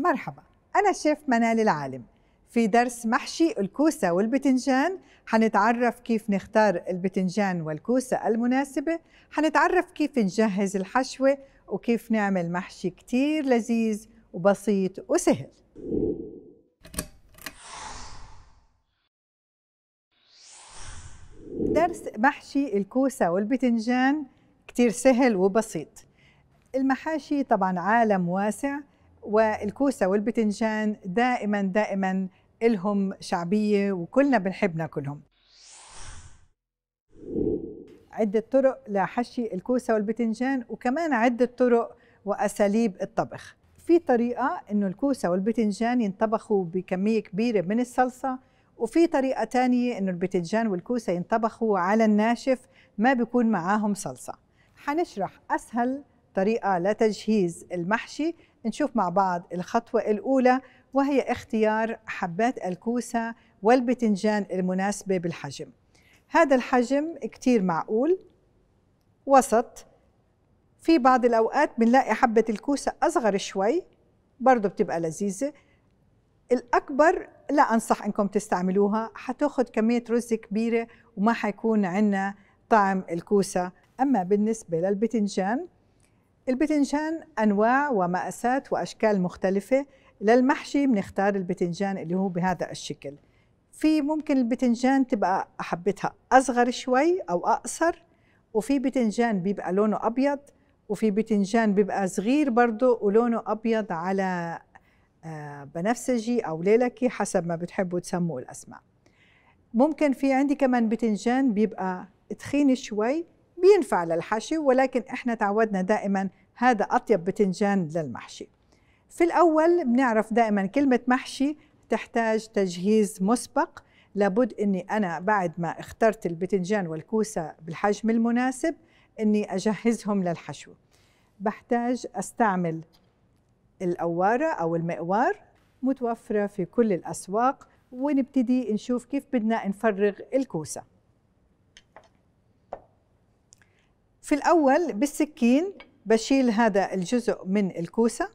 مرحبا أنا شيف منال العالم في درس محشي الكوسة والبتنجان حنتعرف كيف نختار البتنجان والكوسة المناسبة حنتعرف كيف نجهز الحشوة وكيف نعمل محشي كتير لذيذ وبسيط وسهل درس محشي الكوسة والبتنجان كتير سهل وبسيط المحاشي طبعا عالم واسع والكوسة والبتنجان دائما دائما إلهم شعبية وكلنا بنحب ناكلهم عدة طرق لحشي الكوسة والبتنجان وكمان عدة طرق وأساليب الطبخ في طريقة إنه الكوسة والبتنجان ينطبخوا بكمية كبيرة من الصلصة وفي طريقة تانية إنه البتنجان والكوسة ينطبخوا على الناشف ما بيكون معاهم صلصة حنشرح أسهل طريقة لتجهيز المحشي نشوف مع بعض الخطوة الأولى وهي اختيار حبات الكوسة والبتنجان المناسبة بالحجم هذا الحجم كتير معقول وسط في بعض الأوقات بنلاقي حبة الكوسة أصغر شوي برضو بتبقى لذيذة الأكبر لا أنصح أنكم تستعملوها حتاخد كمية رز كبيرة وما حيكون عندنا طعم الكوسة أما بالنسبة للبتنجان البتنجان أنواع ومقاسات وأشكال مختلفة للمحشي بنختار البتنجان اللي هو بهذا الشكل في ممكن البتنجان تبقى حبتها أصغر شوي أو أقصر وفي بتنجان بيبقى لونه أبيض وفي بتنجان بيبقى صغير برضه ولونه أبيض على آه، بنفسجي أو ليلكي حسب ما بتحبوا تسموا الأسماء ممكن في عندي كمان بتنجان بيبقى تخين شوي بينفع للحشي ولكن احنا تعودنا دائما هذا أطيب بتنجان للمحشي في الأول بنعرف دائما كلمة محشي تحتاج تجهيز مسبق لابد أني أنا بعد ما اخترت البتنجان والكوسة بالحجم المناسب أني أجهزهم للحشو بحتاج أستعمل الاواره أو المقوار متوفرة في كل الأسواق ونبتدي نشوف كيف بدنا نفرغ الكوسة في الأول بالسكين بشيل هذا الجزء من الكوسة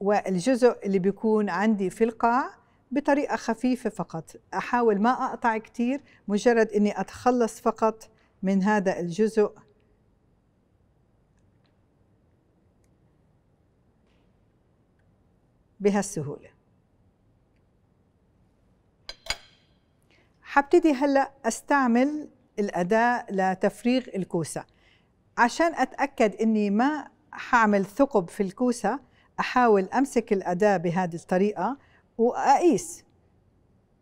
والجزء اللي بيكون عندي في القاع بطريقة خفيفة فقط أحاول ما أقطع كتير مجرد أني أتخلص فقط من هذا الجزء بهالسهولة حبتدي هلأ أستعمل الأداة لتفريغ الكوسة عشان أتأكد أني ما حعمل ثقب في الكوسة أحاول أمسك الأداة بهذه الطريقة وأقيس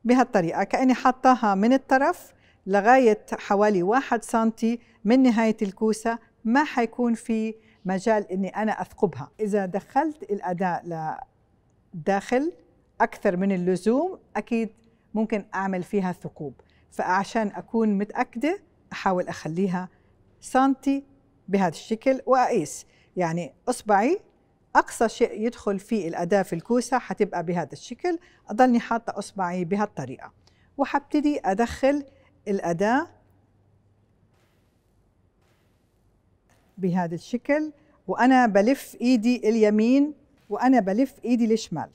بهالطريقة كأني حطاها من الطرف لغاية حوالي واحد سنتي من نهاية الكوسة ما حيكون في مجال أني أنا أثقبها إذا دخلت الأداة لداخل أكثر من اللزوم أكيد ممكن أعمل فيها ثقوب فعشان أكون متأكدة أحاول أخليها سنتي بهذا الشكل وأقيس يعني إصبعي أقصى شيء يدخل في الأداة في الكوسة حتبقى بهذا الشكل أضلني حاطة إصبعي بهالطريقة وحبتدي أدخل الأداة بهذا الشكل وأنا بلف إيدي اليمين وأنا بلف إيدي الشمال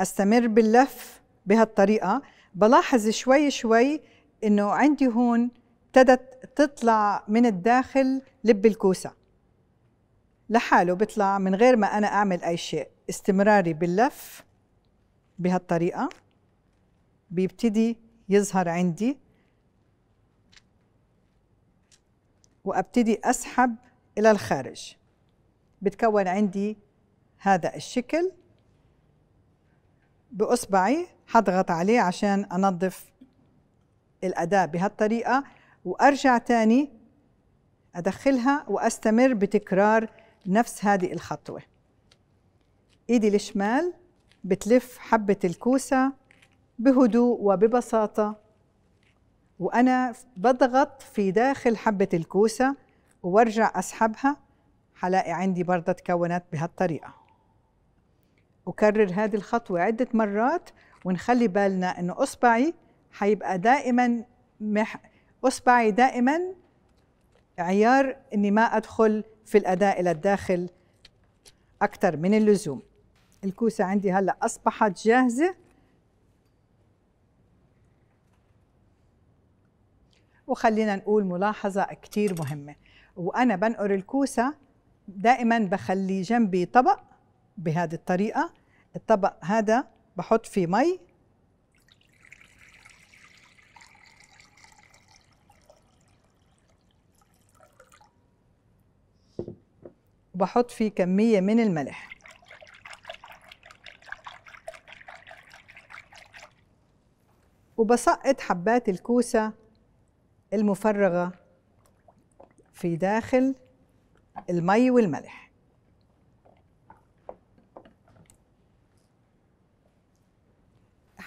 استمر باللف بهالطريقة بلاحظ شوي شوي انه عندي هون ابتدت تطلع من الداخل لب الكوسه لحاله بيطلع من غير ما انا اعمل اي شيء استمراري باللف بهالطريقه بيبتدي يظهر عندي وابتدي اسحب الى الخارج بتكون عندي هذا الشكل باصبعي حضغط عليه عشان أنظف الأداة بهالطريقة وأرجع تاني أدخلها وأستمر بتكرار نفس هذه الخطوة إيدي الشمال بتلف حبة الكوسة بهدوء وببساطة وأنا بضغط في داخل حبة الكوسة وارجع أسحبها حلاقي عندي برضه تكونت بهالطريقة أكرر هذه الخطوة عدة مرات ونخلي بالنا إنه إصبعي حيبقى دائما مح... إصبعي دائما عيار إني ما أدخل في الأداء إلى الداخل أكثر من اللزوم الكوسة عندي هلأ أصبحت جاهزة وخلينا نقول ملاحظة كتير مهمة وأنا بنقر الكوسة دائما بخلي جنبي طبق بهذه الطريقة الطبق هذا بحط فيه مي وبحط فيه كمية من الملح وبسقط حبات الكوسة المفرغة في داخل المي والملح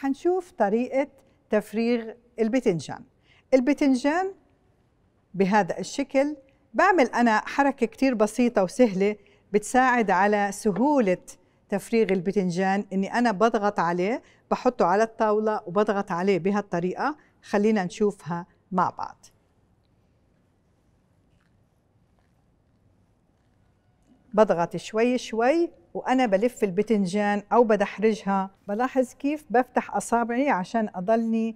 هنشوف طريقة تفريغ البتنجان البتنجان بهذا الشكل بعمل أنا حركة كتير بسيطة وسهلة بتساعد على سهولة تفريغ البتنجان إني أنا بضغط عليه بحطه على الطاولة وبضغط عليه بهالطريقة خلينا نشوفها مع بعض بضغط شوي شوي وانا بلف البتنجان او بدحرجها بلاحظ كيف بفتح اصابعي عشان اضلني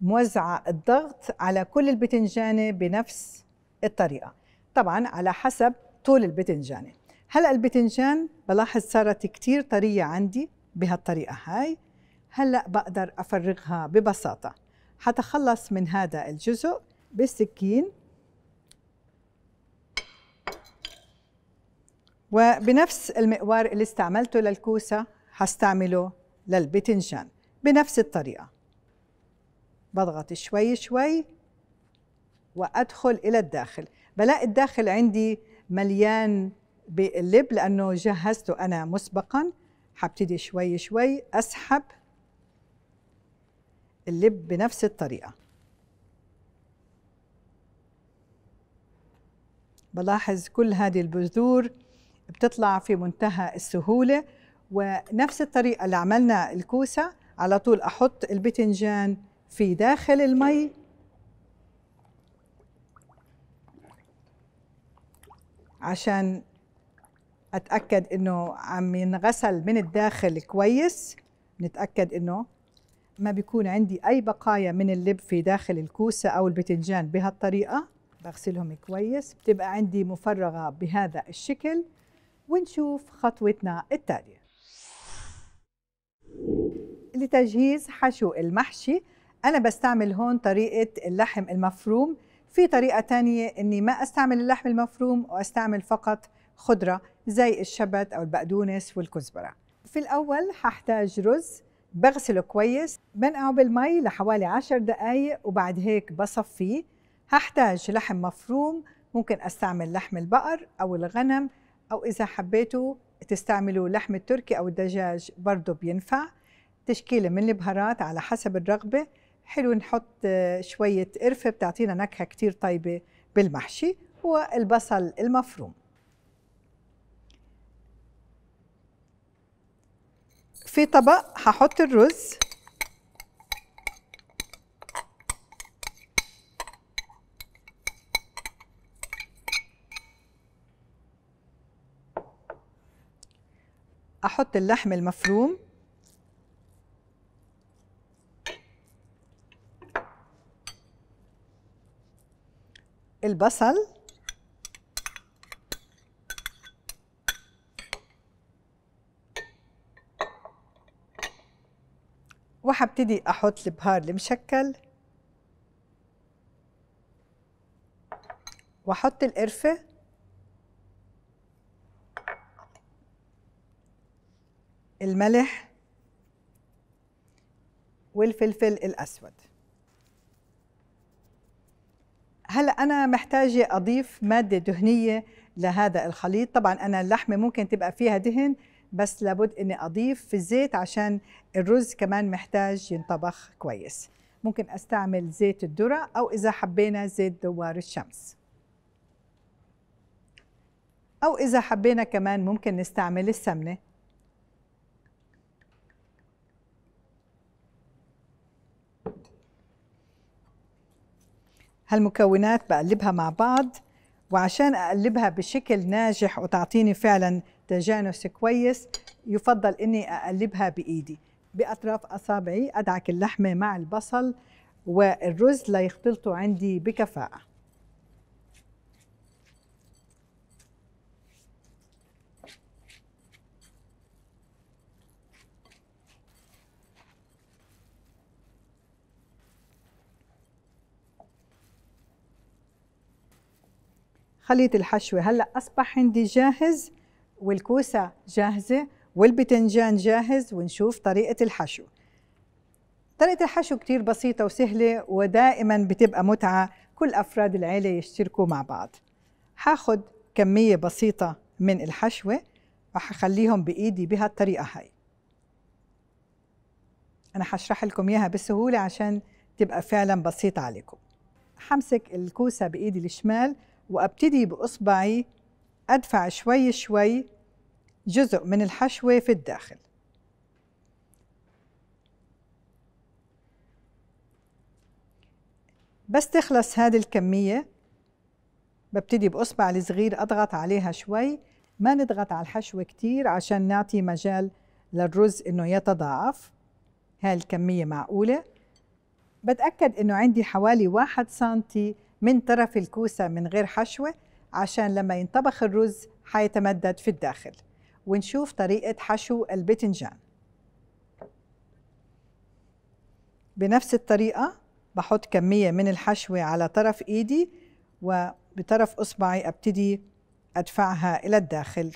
موزعه الضغط على كل البتنجانه بنفس الطريقه طبعا على حسب طول البتنجانه هلا البتنجان بلاحظ صارت كتير طريه عندي بهالطريقه هاي هلا بقدر افرغها ببساطه حتخلص من هذا الجزء بالسكين وبنفس المقوار اللي استعملته للكوسة هستعمله للبتنجان بنفس الطريقة بضغط شوي شوي وأدخل إلى الداخل بلاقي الداخل عندي مليان باللب لأنه جهزته أنا مسبقا هبتدي شوي شوي أسحب اللب بنفس الطريقة بلاحظ كل هذه البذور بتطلع في منتهى السهولة ونفس الطريقة اللي عملنا الكوسة على طول أحط البتنجان في داخل المي عشان أتأكد إنه عم ينغسل من الداخل كويس نتأكد إنه ما بيكون عندي أي بقايا من اللب في داخل الكوسة أو البتنجان بهالطريقة بغسلهم كويس بتبقى عندي مفرغة بهذا الشكل ونشوف خطوتنا التالية لتجهيز حشو المحشي أنا بستعمل هون طريقة اللحم المفروم في طريقة تانية أني ما أستعمل اللحم المفروم وأستعمل فقط خضرة زي الشبت أو البقدونس والكزبرة في الأول هحتاج رز بغسله كويس بنقعه بالمي لحوالي 10 دقايق وبعد هيك بصفيه هحتاج لحم مفروم ممكن استعمل لحم البقر او الغنم أو إذا حبيتوا تستعملوا لحم التركي أو الدجاج برضو بينفع تشكيلة من البهارات على حسب الرغبة حلو نحط آه، شوية قرفة بتعطينا نكهة كتير طيبة بالمحشي والبصل المفروم في طبق هحط الرز احط اللحم المفروم البصل وهبتدي احط البهار المشكل واحط القرفه الملح والفلفل الأسود هلا أنا محتاجة أضيف مادة دهنية لهذا الخليط طبعا أنا اللحمة ممكن تبقى فيها دهن بس لابد اني اضيف في الزيت عشان الرز كمان محتاج ينطبخ كويس ممكن استعمل زيت الذره او اذا حبينا زيت دوار الشمس او اذا حبينا كمان ممكن نستعمل السمنه هالمكونات بقلبها مع بعض وعشان اقلبها بشكل ناجح وتعطيني فعلا تجانس كويس يفضل اني اقلبها بايدي باطراف اصابعي ادعك اللحمه مع البصل والرز ليختلطوا عندي بكفاءه خليط الحشوة هلأ أصبح عندي جاهز والكوسة جاهزة والبتنجان جاهز ونشوف طريقة الحشو طريقة الحشو كتير بسيطة وسهلة ودائما بتبقى متعة كل أفراد العيلة يشتركوا مع بعض هاخد كمية بسيطة من الحشوة وحخليهم بإيدي بهالطريقة هاي أنا هشرح لكم إياها بسهولة عشان تبقى فعلا بسيطة عليكم همسك الكوسة بإيدي الشمال وأبتدي بإصبعي أدفع شوي شوي جزء من الحشوة في الداخل بس تخلص هذه الكمية ببتدي بإصبع الصغير أضغط عليها شوي ما نضغط على الحشوة كتير عشان نعطي مجال للرز إنه يتضاعف هاي الكمية معقولة بتأكد إنه عندي حوالي واحد سنتي من طرف الكوسة من غير حشوة عشان لما ينطبخ الرز حيتمدد في الداخل ونشوف طريقة حشو البتنجان بنفس الطريقة بحط كمية من الحشوة على طرف إيدي وبطرف إصبعي أبتدي أدفعها إلى الداخل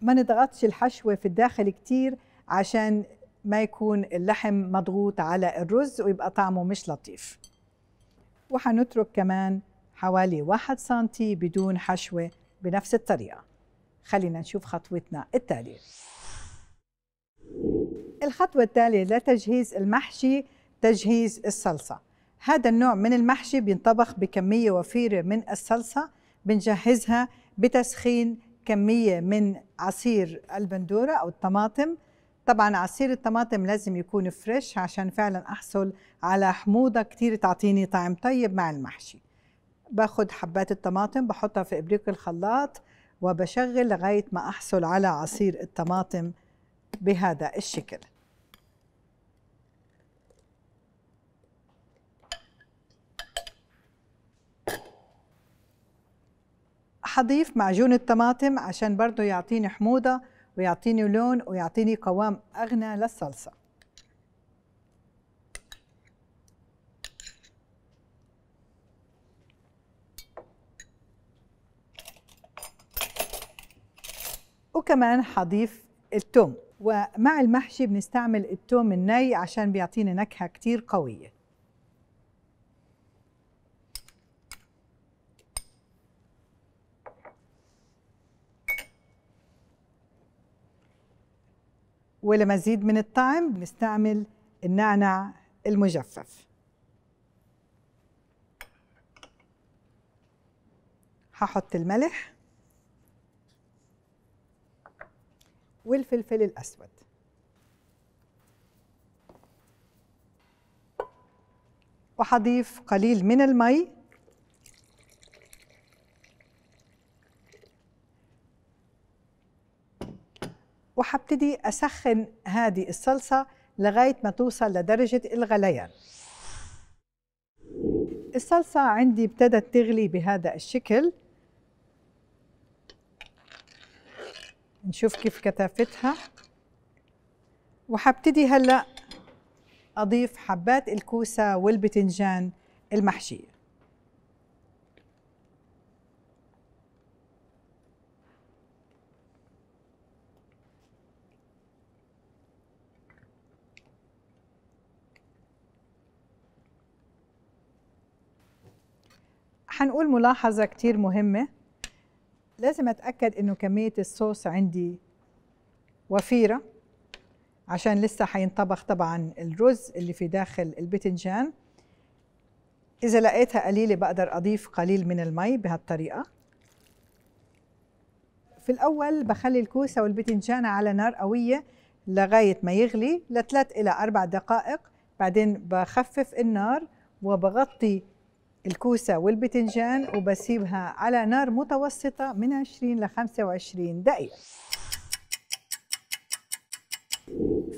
ما نضغطش الحشوة في الداخل كتير عشان ما يكون اللحم مضغوط على الرز ويبقى طعمه مش لطيف وحنترك كمان حوالي واحد سنتي بدون حشوة بنفس الطريقة خلينا نشوف خطوتنا التالية الخطوة التالية لتجهيز المحشي تجهيز الصلصة هذا النوع من المحشي بينطبخ بكمية وفيرة من الصلصة بنجهزها بتسخين كمية من عصير البندورة أو الطماطم طبعا عصير الطماطم لازم يكون فريش عشان فعلا احصل على حموضه كتير تعطيني طعم طيب مع المحشي باخد حبات الطماطم بحطها في ابريق الخلاط وبشغل لغايه ما احصل على عصير الطماطم بهذا الشكل حضيف معجون الطماطم عشان برضو يعطيني حموضه ويعطيني لون ويعطيني قوام أغنى للصلصة وكمان حضيف التوم ومع المحشي بنستعمل التوم الني عشان بيعطينا نكهة كتير قوية ولمزيد من الطعم بنستعمل النعنع المجفف هحط الملح والفلفل الأسود وحضيف قليل من المي وحبتدي أسخن هذه الصلصة لغاية ما توصل لدرجة الغليان الصلصة عندي ابتدت تغلي بهذا الشكل نشوف كيف كثافتها وحبتدي هلأ أضيف حبات الكوسة والبتنجان المحشية هنقول ملاحظة كتير مهمة لازم أتأكد إنه كمية الصوص عندي وفيرة عشان لسه هينطبخ طبعا الرز اللي في داخل البتنجان إذا لقيتها قليلة بقدر أضيف قليل من المي بهالطريقة في الأول بخلي الكوسة والبتنجان على نار قوية لغاية ما يغلي لثلاث إلى أربع دقائق بعدين بخفف النار وبغطي الكوسة والبتنجان وبسيبها على نار متوسطة من 20 ل 25 دقيقة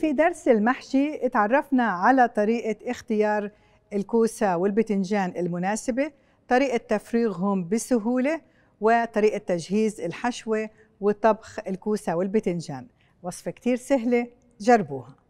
في درس المحشي اتعرفنا على طريقة اختيار الكوسة والبتنجان المناسبة طريقة تفريغهم بسهولة وطريقة تجهيز الحشوة وطبخ الكوسة والبتنجان وصفة كتير سهلة جربوها